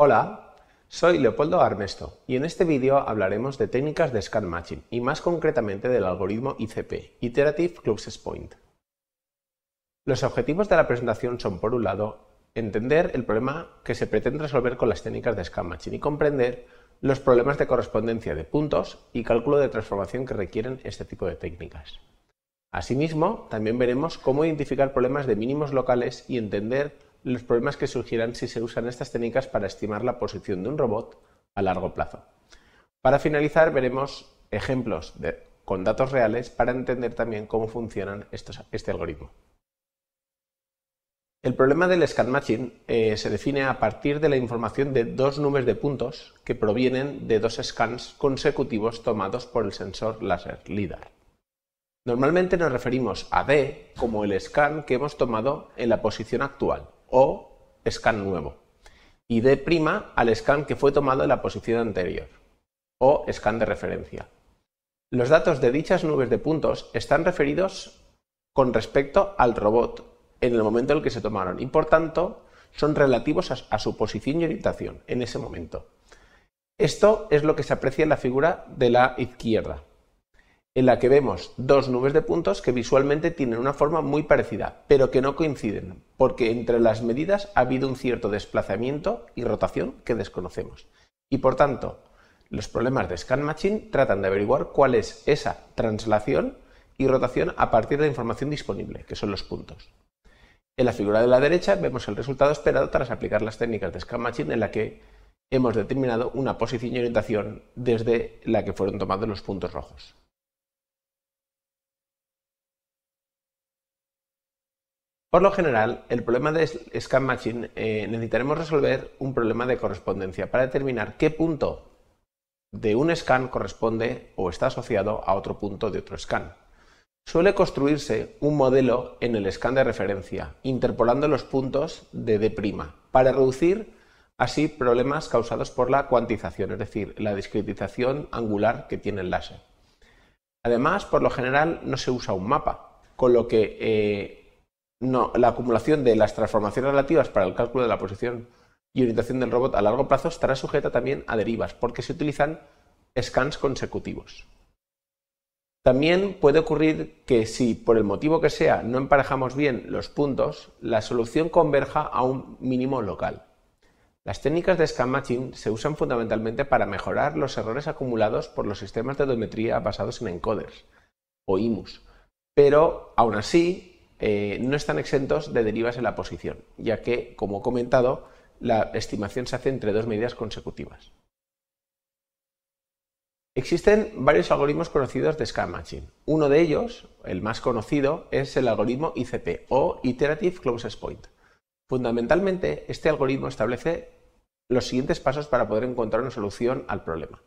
Hola, soy Leopoldo Armesto y en este vídeo hablaremos de técnicas de scan matching y más concretamente del algoritmo ICP, Iterative Closest Point. Los objetivos de la presentación son, por un lado, entender el problema que se pretende resolver con las técnicas de scan matching y comprender los problemas de correspondencia de puntos y cálculo de transformación que requieren este tipo de técnicas. Asimismo, también veremos cómo identificar problemas de mínimos locales y entender los problemas que surgirán si se usan estas técnicas para estimar la posición de un robot a largo plazo. Para finalizar, veremos ejemplos con datos reales para entender también cómo funcionan este algoritmo. El problema del scan matching eh, se define a partir de la información de dos números de puntos que provienen de dos scans consecutivos tomados por el sensor láser LIDAR. Normalmente nos referimos a D como el scan que hemos tomado en la posición actual, o scan nuevo, y de prima al scan que fue tomado en la posición anterior, o scan de referencia. Los datos de dichas nubes de puntos están referidos con respecto al robot en el momento en el que se tomaron y por tanto son relativos a, su posición y orientación en ese momento. Esto es lo que se aprecia en la figura de la izquierda en la que vemos dos nubes de puntos que visualmente tienen una forma muy parecida, pero que no coinciden, porque entre las medidas ha habido un cierto desplazamiento y rotación que desconocemos. Y por tanto, los problemas de Scan matching tratan de averiguar cuál es esa translación y rotación a partir de la información disponible, que son los puntos. En la figura de la derecha vemos el resultado esperado tras aplicar las técnicas de Scan matching, en la que hemos determinado una posición y orientación desde la que fueron tomados los puntos rojos. Por lo general, el problema de Scan Matching eh, necesitaremos resolver un problema de correspondencia para determinar qué punto de un scan corresponde o está asociado a otro punto de otro scan. Suele construirse un modelo en el scan de referencia, interpolando los puntos de D', para reducir así problemas causados por la cuantización, es decir, la discretización angular que tiene el láser. Además, por lo general no se usa un mapa, con lo que eh, no, la acumulación de las transformaciones relativas para el cálculo de la posición y orientación del robot a largo plazo estará sujeta también a derivas, porque se utilizan scans consecutivos. También puede ocurrir que si por el motivo que sea no emparejamos bien los puntos, la solución converja a un mínimo local. Las técnicas de scan matching se usan fundamentalmente para mejorar los errores acumulados por los sistemas de odometría basados en encoders o IMUS, pero aún así eh, no están exentos de derivas en la posición, ya que, como he comentado, la estimación se hace entre dos medidas consecutivas. Existen varios algoritmos conocidos de Scan Matching. Uno de ellos, el más conocido, es el algoritmo ICP o Iterative Closest Point. Fundamentalmente, este algoritmo establece los siguientes pasos para poder encontrar una solución al problema.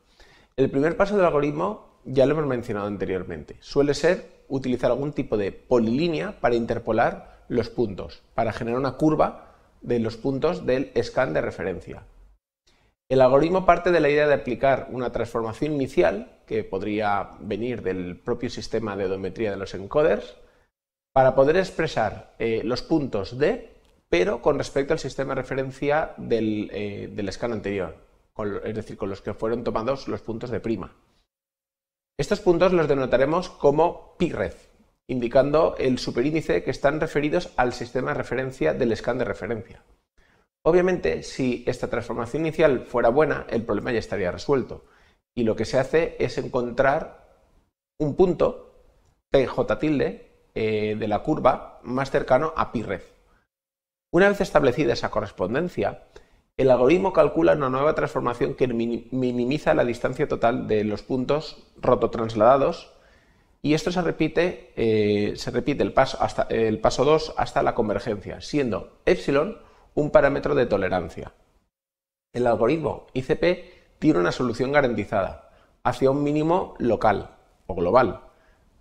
El primer paso del algoritmo ya lo hemos mencionado anteriormente. Suele ser utilizar algún tipo de polilínea para interpolar los puntos, para generar una curva de los puntos del scan de referencia. El algoritmo parte de la idea de aplicar una transformación inicial, que podría venir del propio sistema de odometría de los encoders, para poder expresar eh, los puntos de, pero con respecto al sistema de referencia del, eh, scan anterior, es decir, con los que fueron tomados los puntos de prima. Estos puntos los denotaremos como pi-red, indicando el superíndice que están referidos al sistema de referencia del scan de referencia. Obviamente, si esta transformación inicial fuera buena, el problema ya estaría resuelto. Y lo que se hace es encontrar un punto, PJ tilde, eh, de la curva más cercano a PIREF. Una vez establecida esa correspondencia, el algoritmo calcula una nueva transformación que minimiza la distancia total de los puntos rototransladados y esto se repite, eh, se repite el, paso hasta, el paso 2 hasta la convergencia, siendo epsilon un parámetro de tolerancia. El algoritmo ICP tiene una solución garantizada hacia un mínimo local o global,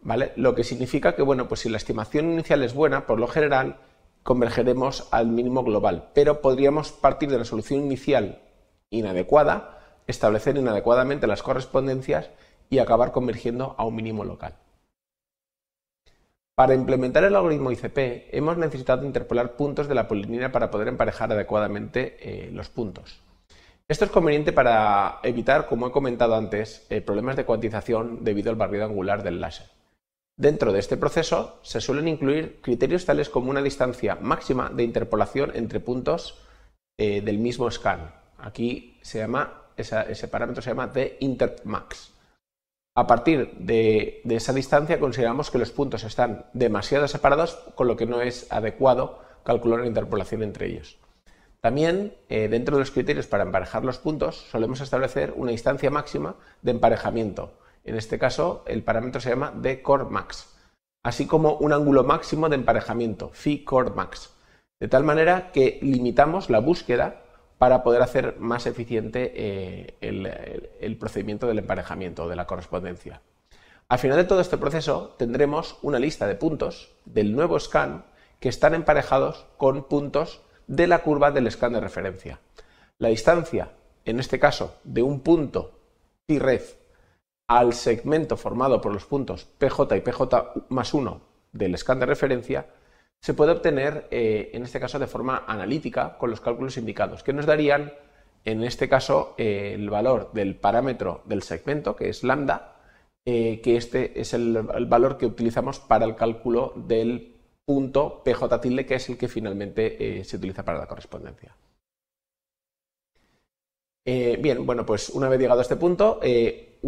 ¿vale? Lo que significa que, bueno, pues si la estimación inicial es buena, por lo general, convergeremos al mínimo global, pero podríamos partir de la solución inicial inadecuada, establecer inadecuadamente las correspondencias y acabar convergiendo a un mínimo local. Para implementar el algoritmo ICP hemos necesitado interpolar puntos de la polinina para poder emparejar adecuadamente eh, los puntos. Esto es conveniente para evitar, como he comentado antes, eh, problemas de cuantización debido al barrido angular del láser. Dentro de este proceso se suelen incluir criterios tales como una distancia máxima de interpolación entre puntos eh, del mismo scan. Aquí se llama, ese parámetro se llama de intermax. A partir de, esa distancia consideramos que los puntos están demasiado separados, con lo que no es adecuado calcular la interpolación entre ellos. También, eh, dentro de los criterios para emparejar los puntos, solemos establecer una distancia máxima de emparejamiento, en este caso, el parámetro se llama de core max, así como un ángulo máximo de emparejamiento, phi core max, de tal manera que limitamos la búsqueda para poder hacer más eficiente eh, el, procedimiento del emparejamiento, de la correspondencia. Al final de todo este proceso tendremos una lista de puntos del nuevo scan que están emparejados con puntos de la curva del scan de referencia. La distancia, en este caso, de un punto pi red al segmento formado por los puntos PJ y PJ más 1 del scan de referencia, se puede obtener, eh, en este caso, de forma analítica con los cálculos indicados, que nos darían, en este caso, eh, el valor del parámetro del segmento, que es lambda, eh, que este es el, valor que utilizamos para el cálculo del punto PJ tilde, que es el que finalmente se utiliza para la correspondencia. Eh, bien, bueno, pues una vez llegado a este punto, eh,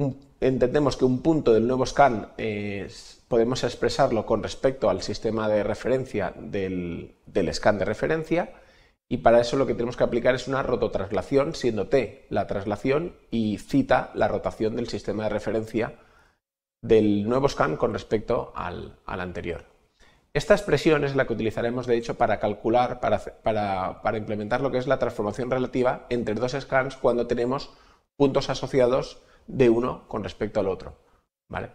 entendemos que un punto del nuevo scan eh, podemos expresarlo con respecto al sistema de referencia del, scan de referencia y para eso lo que tenemos que aplicar es una rototraslación, siendo t la traslación y cita la rotación del sistema de referencia del nuevo scan con respecto al anterior. Esta expresión es la que utilizaremos, de hecho, para calcular, para, implementar lo que es la transformación relativa entre dos scans cuando tenemos puntos asociados de uno con respecto al otro. ¿vale?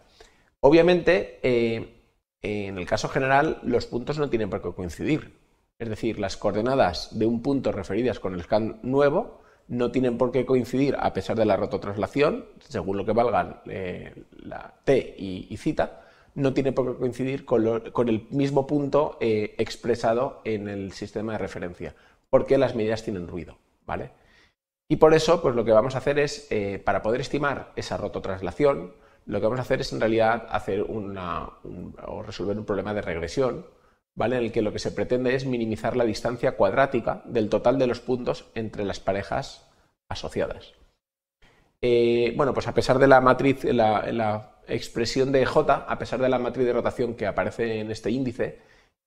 Obviamente, eh, en el caso general, los puntos no tienen por qué coincidir. Es decir, las coordenadas de un punto referidas con el scan nuevo no tienen por qué coincidir a pesar de la rototranslación, según lo que valgan eh, la T y, y cita, no tiene por qué coincidir con, el mismo punto eh, expresado en el sistema de referencia, porque las medidas tienen ruido, ¿vale? Y por eso, pues lo que vamos a hacer es, eh, para poder estimar esa rototraslación, lo que vamos a hacer es en realidad hacer una, o resolver un problema de regresión, ¿vale? En el que lo que se pretende es minimizar la distancia cuadrática del total de los puntos entre las parejas asociadas. Eh, bueno, pues a pesar de la matriz, la expresión de J, a pesar de la matriz de rotación que aparece en este índice,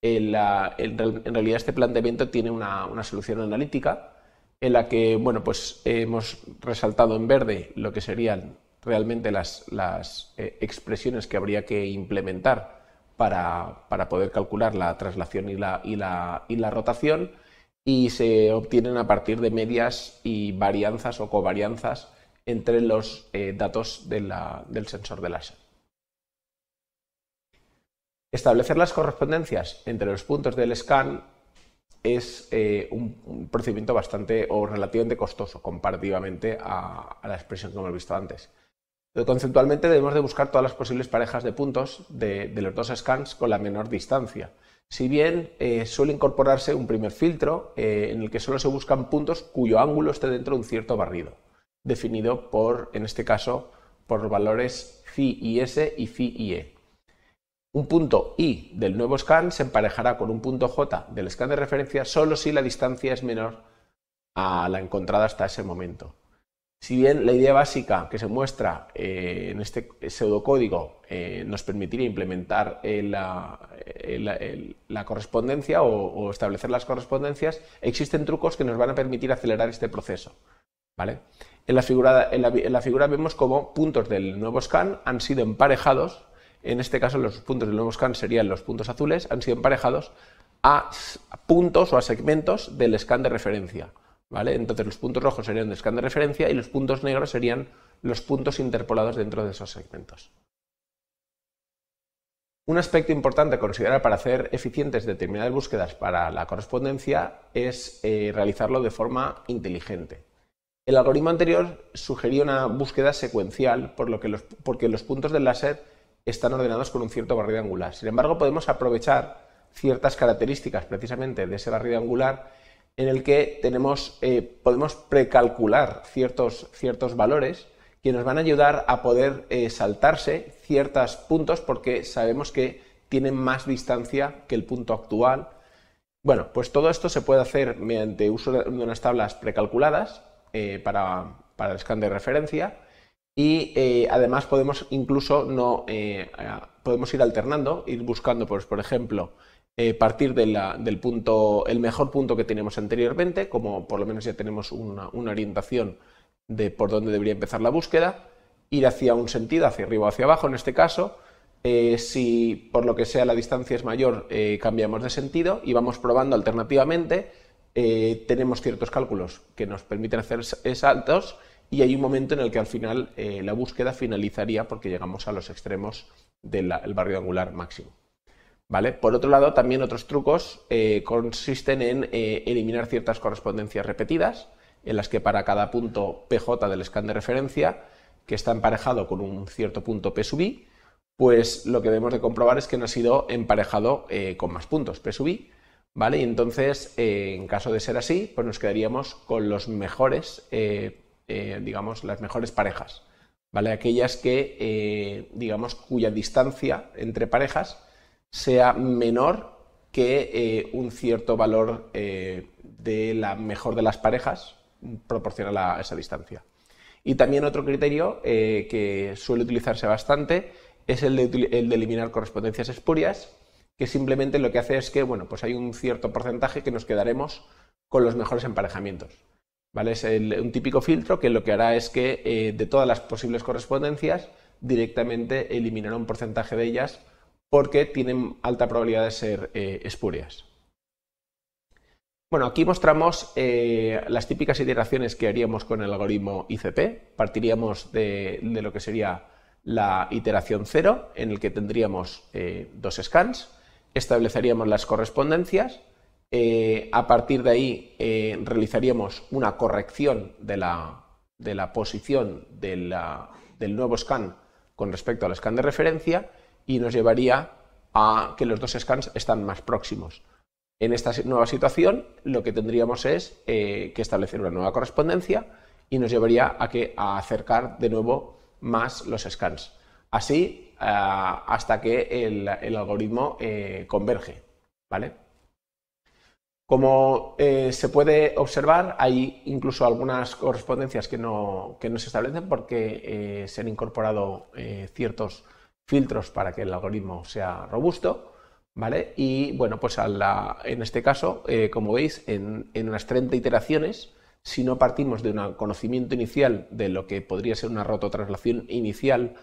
en, realidad este planteamiento tiene una, solución analítica en la que bueno, pues hemos resaltado en verde lo que serían realmente las, eh, expresiones que habría que implementar para, poder calcular la traslación y la, y y la rotación y se obtienen a partir de medias y varianzas o covarianzas entre los eh, datos del sensor de láser. Establecer las correspondencias entre los puntos del scan es eh, un, procedimiento bastante o relativamente costoso comparativamente a, la expresión que hemos visto antes. conceptualmente debemos de buscar todas las posibles parejas de puntos de, los dos scans con la menor distancia. Si bien eh, suele incorporarse un primer filtro en el que solo se buscan puntos cuyo ángulo esté dentro de un cierto barrido definido por, en este caso, por los valores phi y s y phi y e. Un punto i del nuevo scan se emparejará con un punto j del scan de referencia solo si la distancia es menor a la encontrada hasta ese momento. Si bien la idea básica que se muestra eh, en este pseudocódigo eh, nos permitiría implementar eh, la, correspondencia o, o, establecer las correspondencias, existen trucos que nos van a permitir acelerar este proceso. ¿vale? En la, figura, vemos cómo puntos del nuevo scan han sido emparejados, en este caso los puntos del nuevo scan serían los puntos azules, han sido emparejados a puntos o a segmentos del scan de referencia. ¿vale? Entonces los puntos rojos serían del scan de referencia y los puntos negros serían los puntos interpolados dentro de esos segmentos. Un aspecto importante a considerar para hacer eficientes determinadas búsquedas para la correspondencia es eh, realizarlo de forma inteligente. El algoritmo anterior sugería una búsqueda secuencial, por lo que porque los puntos del láser están ordenados con un cierto barrido angular. Sin embargo, podemos aprovechar ciertas características precisamente de ese barrido angular en el que tenemos, eh, podemos precalcular ciertos, ciertos valores que nos van a ayudar a poder eh, saltarse ciertos puntos porque sabemos que tienen más distancia que el punto actual. Bueno, pues todo esto se puede hacer mediante uso de unas tablas precalculadas eh, para, para, el scan de referencia y eh, además podemos incluso no eh, podemos ir alternando, ir buscando, pues, por ejemplo, partir del punto, el mejor punto que tenemos anteriormente, como por lo menos ya tenemos una, orientación de por dónde debería empezar la búsqueda, ir hacia un sentido, hacia arriba o hacia abajo en este caso, si por lo que sea la distancia es mayor, cambiamos de sentido y vamos probando alternativamente eh, tenemos ciertos cálculos que nos permiten hacer saltos y hay un momento en el que al final eh, la búsqueda finalizaría porque llegamos a los extremos del barrio angular máximo. ¿Vale? Por otro lado, también otros trucos eh, consisten en eliminar ciertas correspondencias repetidas, en las que para cada punto PJ del scan de referencia, que está emparejado con un cierto punto P sub i, pues lo que debemos de comprobar es que no ha sido emparejado con más puntos P sub i, ¿vale? Y entonces, eh, en caso de ser así, pues nos quedaríamos con los mejores, eh, eh, digamos, las mejores parejas, ¿vale? Aquellas que, digamos, cuya distancia entre parejas sea menor que un cierto valor de la mejor de las parejas proporciona a esa distancia. Y también otro criterio que suele utilizarse bastante es el de, el de eliminar correspondencias espurias que simplemente lo que hace es que, bueno, pues hay un cierto porcentaje que nos quedaremos con los mejores emparejamientos. ¿Vale? Es un típico filtro que lo que hará es que eh, de todas las posibles correspondencias directamente eliminará un porcentaje de ellas porque tienen alta probabilidad de ser eh, espurias. Bueno, aquí mostramos eh, las típicas iteraciones que haríamos con el algoritmo ICP. Partiríamos de, de lo que sería la iteración 0, en el que tendríamos eh, dos scans estableceríamos las correspondencias, eh, a partir de ahí eh, realizaríamos una corrección de la, posición del nuevo scan con respecto al scan de referencia y nos llevaría a que los dos scans están más próximos. En esta nueva situación lo que tendríamos es eh, que establecer una nueva correspondencia y nos llevaría a, que, a acercar de nuevo más los scans. Así eh, hasta que el, algoritmo eh, converge. ¿vale? Como eh, se puede observar, hay incluso algunas correspondencias que no, se establecen porque se han incorporado ciertos filtros para que el algoritmo sea robusto. ¿vale? Y bueno, pues en este caso, como veis, en, unas 30 iteraciones, si no partimos de un conocimiento inicial de lo que podría ser una rototranslación inicial,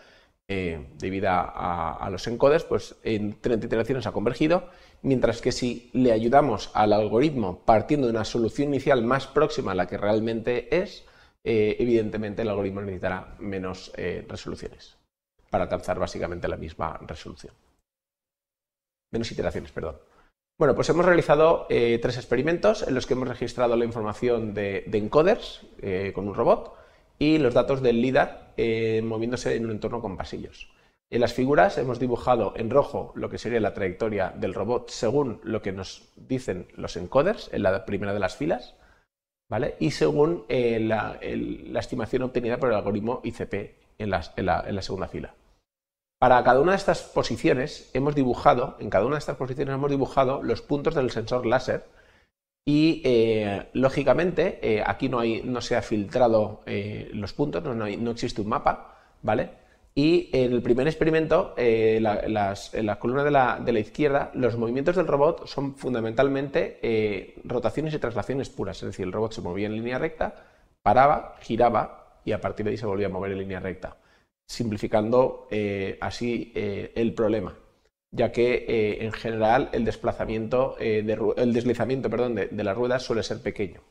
eh, debida debido a, los encoders, pues en 30 iteraciones ha convergido, mientras que si le ayudamos al algoritmo partiendo de una solución inicial más próxima a la que realmente es, eh, evidentemente el algoritmo necesitará menos eh, resoluciones para alcanzar básicamente la misma resolución. Menos iteraciones, perdón. Bueno, pues hemos realizado tres experimentos en los que hemos registrado la información de, de encoders con un robot y los datos del LIDAR eh, moviéndose en un entorno con pasillos. En las figuras hemos dibujado en rojo lo que sería la trayectoria del robot según lo que nos dicen los encoders en la primera de las filas ¿vale? y según eh, la, estimación obtenida por el algoritmo ICP en, la, en la segunda fila. Para cada una de estas posiciones hemos dibujado, en cada una de estas posiciones hemos dibujado los puntos del sensor láser y eh, lógicamente eh, aquí no, hay, no se han filtrado eh, los puntos, no, existe un mapa, ¿vale? Y en el primer experimento, la, las, en la columna de la, de la, izquierda, los movimientos del robot son fundamentalmente rotaciones y traslaciones puras, es decir, el robot se movía en línea recta, paraba, giraba y a partir de ahí se volvía a mover en línea recta, simplificando así el problema ya que eh, en general el desplazamiento, eh, el deslizamiento perdón, de, las ruedas suele ser pequeño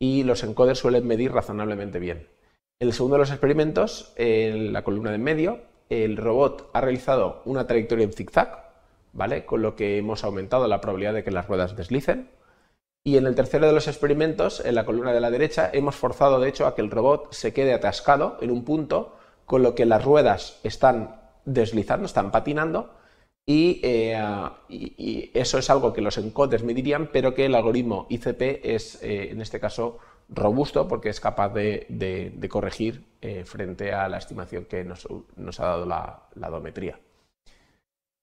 y los encoders suelen medir razonablemente bien. En el segundo de los experimentos, en la columna de en medio, el robot ha realizado una trayectoria en zigzag, ¿vale? con lo que hemos aumentado la probabilidad de que las ruedas deslicen. Y en el tercero de los experimentos, en la columna de la derecha, hemos forzado de hecho a que el robot se quede atascado en un punto, con lo que las ruedas están deslizando, están patinando, eh, y, eso es algo que los encoders me dirían, pero que el algoritmo ICP es, eh, en este caso, robusto porque es capaz de, corregir eh, frente a la estimación que nos, ha dado la, la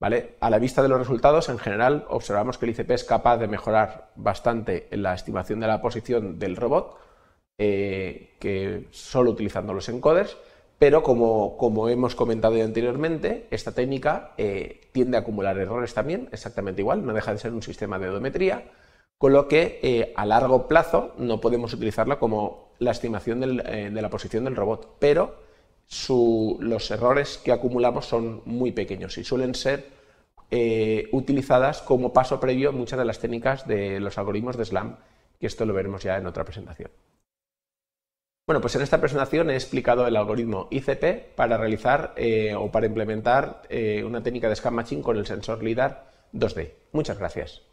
¿Vale? A la vista de los resultados, en general, observamos que el ICP es capaz de mejorar bastante la estimación de la posición del robot, que solo utilizando los encoders, pero como, hemos comentado anteriormente, esta técnica eh, tiende a acumular errores también, exactamente igual, no deja de ser un sistema de odometría, con lo que eh, a largo plazo no podemos utilizarla como la estimación eh, de la posición del robot, pero los errores que acumulamos son muy pequeños y suelen ser utilizadas como paso previo muchas de las técnicas de los algoritmos de SLAM, que esto lo veremos ya en otra presentación. Bueno, pues en esta presentación he explicado el algoritmo ICP para realizar eh, o para implementar eh, una técnica de scan matching con el sensor LIDAR 2D. Muchas gracias.